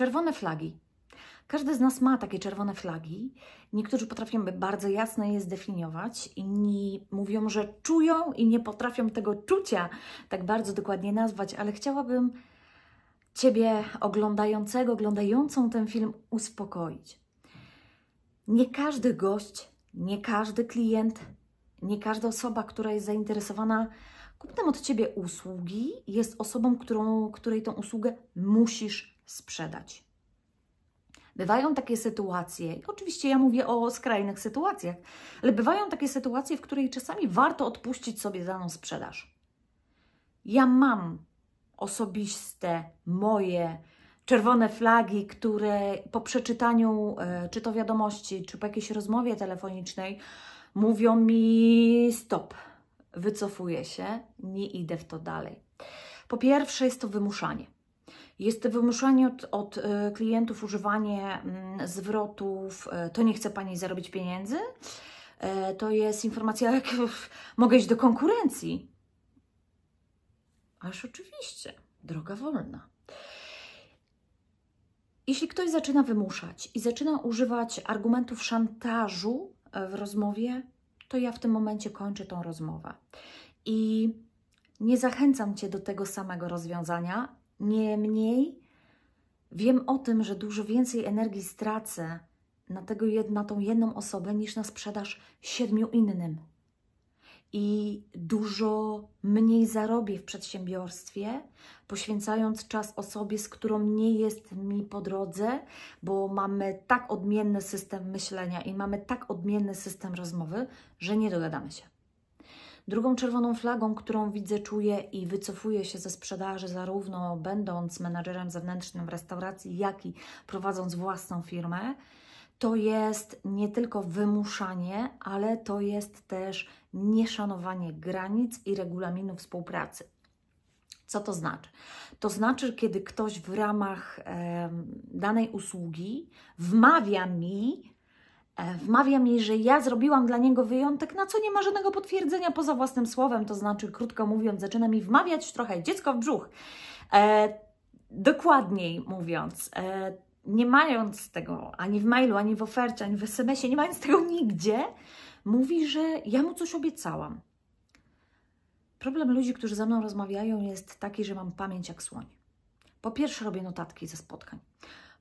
Czerwone flagi. Każdy z nas ma takie czerwone flagi. Niektórzy potrafią bardzo jasno je zdefiniować, inni mówią, że czują i nie potrafią tego czucia tak bardzo dokładnie nazwać, ale chciałabym Ciebie oglądającego, oglądającą ten film uspokoić. Nie każdy gość, nie każdy klient, nie każda osoba, która jest zainteresowana kupnem od Ciebie usługi, jest osobą, którą, której tą usługę musisz sprzedać. Bywają takie sytuacje, oczywiście ja mówię o skrajnych sytuacjach, ale bywają takie sytuacje, w której czasami warto odpuścić sobie daną sprzedaż. Ja mam osobiste, moje czerwone flagi, które po przeczytaniu, e, czy to wiadomości, czy po jakiejś rozmowie telefonicznej, mówią mi stop, wycofuję się, nie idę w to dalej. Po pierwsze jest to wymuszanie. Jest wymuszanie od, od e, klientów używanie mm, zwrotów, e, to nie chce Pani zarobić pieniędzy, e, to jest informacja, jak mogę iść do konkurencji. Aż oczywiście, droga wolna. Jeśli ktoś zaczyna wymuszać i zaczyna używać argumentów szantażu w rozmowie, to ja w tym momencie kończę tą rozmowę. I nie zachęcam Cię do tego samego rozwiązania, Niemniej wiem o tym, że dużo więcej energii stracę na, tego, na tą jedną osobę niż na sprzedaż siedmiu innym. I dużo mniej zarobię w przedsiębiorstwie, poświęcając czas osobie, z którą nie jest mi po drodze, bo mamy tak odmienny system myślenia i mamy tak odmienny system rozmowy, że nie dogadamy się. Drugą czerwoną flagą, którą widzę, czuję i wycofuję się ze sprzedaży, zarówno będąc menadżerem zewnętrznym w restauracji, jak i prowadząc własną firmę, to jest nie tylko wymuszanie, ale to jest też nieszanowanie granic i regulaminu współpracy. Co to znaczy? To znaczy, kiedy ktoś w ramach e, danej usługi wmawia mi, E, Wmawia mi, że ja zrobiłam dla niego wyjątek, na co nie ma żadnego potwierdzenia poza własnym słowem, to znaczy, krótko mówiąc, zaczyna mi wmawiać trochę dziecko w brzuch. E, dokładniej mówiąc, e, nie mając tego ani w mailu, ani w ofercie, ani w SMS-ie, nie mając tego nigdzie, mówi, że ja mu coś obiecałam. Problem ludzi, którzy ze mną rozmawiają, jest taki, że mam pamięć jak słoń. Po pierwsze, robię notatki ze spotkań.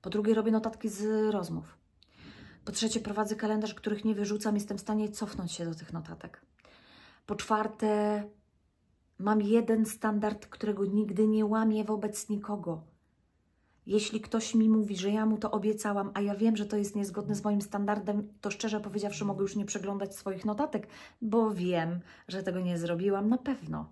Po drugie, robię notatki z rozmów. Po trzecie, prowadzę kalendarz, których nie wyrzucam, jestem w stanie cofnąć się do tych notatek. Po czwarte, mam jeden standard, którego nigdy nie łamię wobec nikogo. Jeśli ktoś mi mówi, że ja mu to obiecałam, a ja wiem, że to jest niezgodne z moim standardem, to szczerze powiedziawszy mogę już nie przeglądać swoich notatek, bo wiem, że tego nie zrobiłam na pewno.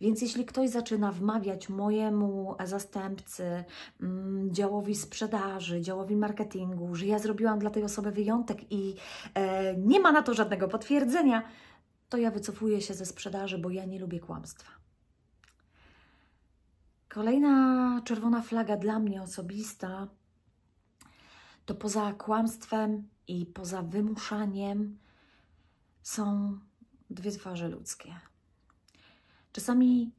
Więc jeśli ktoś zaczyna wmawiać mojemu zastępcy, mm, działowi sprzedaży, działowi marketingu, że ja zrobiłam dla tej osoby wyjątek i e, nie ma na to żadnego potwierdzenia, to ja wycofuję się ze sprzedaży, bo ja nie lubię kłamstwa. Kolejna czerwona flaga dla mnie osobista to poza kłamstwem i poza wymuszaniem są dwie twarze ludzkie. Czasami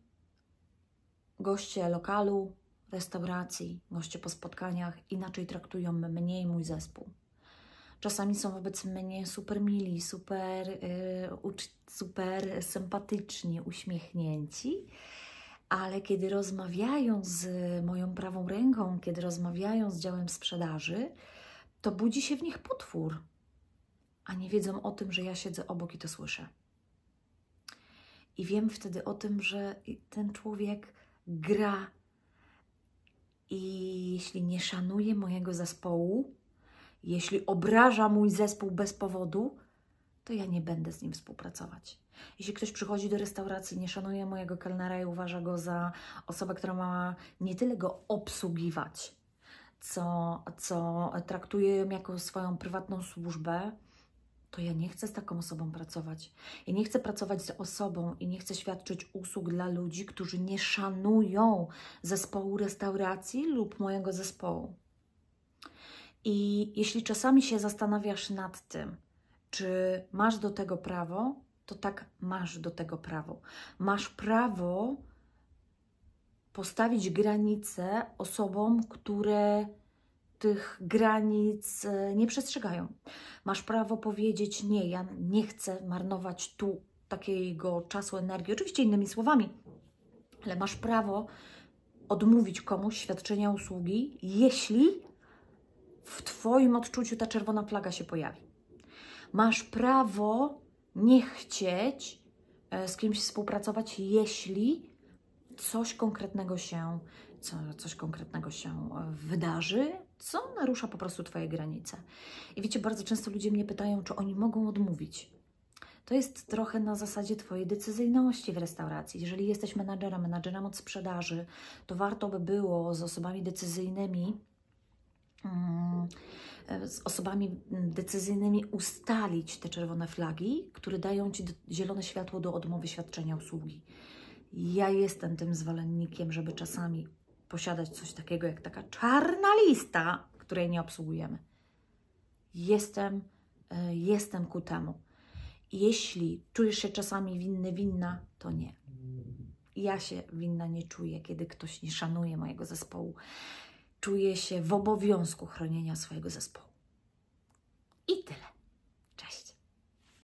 goście lokalu, restauracji, goście po spotkaniach inaczej traktują mnie i mój zespół. Czasami są wobec mnie super mili, super, y, super sympatyczni, uśmiechnięci, ale kiedy rozmawiają z moją prawą ręką, kiedy rozmawiają z działem sprzedaży, to budzi się w nich potwór, a nie wiedzą o tym, że ja siedzę obok i to słyszę. I wiem wtedy o tym, że ten człowiek gra. I jeśli nie szanuje mojego zespołu, jeśli obraża mój zespół bez powodu, to ja nie będę z nim współpracować. Jeśli ktoś przychodzi do restauracji, nie szanuje mojego kelnera i uważa go za osobę, która ma nie tyle go obsługiwać, co, co traktuje ją jako swoją prywatną służbę, to ja nie chcę z taką osobą pracować. Ja nie chcę pracować z osobą i nie chcę świadczyć usług dla ludzi, którzy nie szanują zespołu restauracji lub mojego zespołu. I jeśli czasami się zastanawiasz nad tym, czy masz do tego prawo, to tak masz do tego prawo. Masz prawo postawić granice osobom, które tych granic e, nie przestrzegają. Masz prawo powiedzieć: Nie, ja nie chcę marnować tu takiego czasu, energii. Oczywiście innymi słowami, ale masz prawo odmówić komuś świadczenia usługi, jeśli w Twoim odczuciu ta czerwona flaga się pojawi. Masz prawo nie chcieć e, z kimś współpracować, jeśli coś konkretnego się, coś konkretnego się e, wydarzy, co narusza po prostu Twoje granice. I wiecie, bardzo często ludzie mnie pytają, czy oni mogą odmówić. To jest trochę na zasadzie Twojej decyzyjności w restauracji. Jeżeli jesteś menadżerem, menadżerem od sprzedaży, to warto by było z osobami decyzyjnymi, mm, z osobami mm, decyzyjnymi ustalić te czerwone flagi, które dają Ci zielone światło do odmowy świadczenia usługi. Ja jestem tym zwolennikiem, żeby czasami posiadać coś takiego jak taka czarna lista, której nie obsługujemy. Jestem, e, jestem ku temu. Jeśli czujesz się czasami winny, winna, to nie. Ja się winna nie czuję, kiedy ktoś nie szanuje mojego zespołu. Czuję się w obowiązku chronienia swojego zespołu. I tyle.